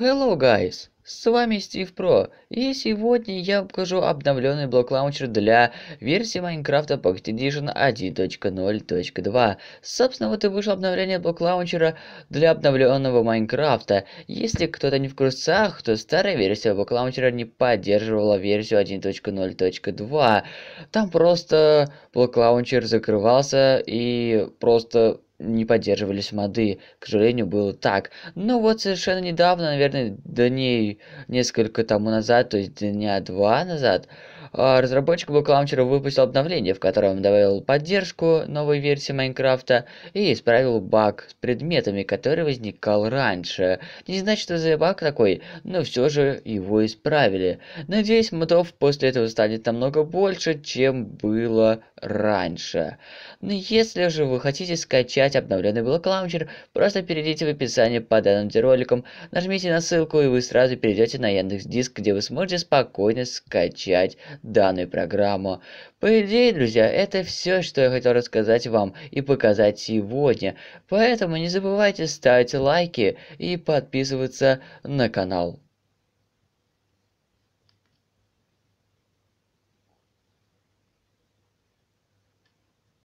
Hello guys, с вами Стив Про, и сегодня я покажу обновленный блок лаунчер для версии Майнкрафта Pocket Edition 1.0.2. Собственно, вот и вышло обновление блок лаунчера для обновленного Майнкрафта. Если кто-то не в курсах, то старая версия блок лаунчера не поддерживала версию 1.0.2. Там просто блок лаунчер закрывался и просто не поддерживались моды. К сожалению, было так. Но вот совершенно недавно, наверное, дней несколько тому назад, то есть дня два назад, а, разработчик BookLauncher выпустил обновление, в котором добавил поддержку новой версии Майнкрафта и исправил баг с предметами, который возникал раньше. Не значит, что за баг такой, но все же его исправили. Надеюсь, модов после этого станет намного больше, чем было раньше. Но ну, если же вы хотите скачать обновленный блок лаунчер, просто перейдите в описание под данным роликом, нажмите на ссылку и вы сразу перейдете на Яндекс Диск, где вы сможете спокойно скачать данную программу. По идее, друзья, это все, что я хотел рассказать вам и показать сегодня. Поэтому не забывайте ставить лайки и подписываться на канал.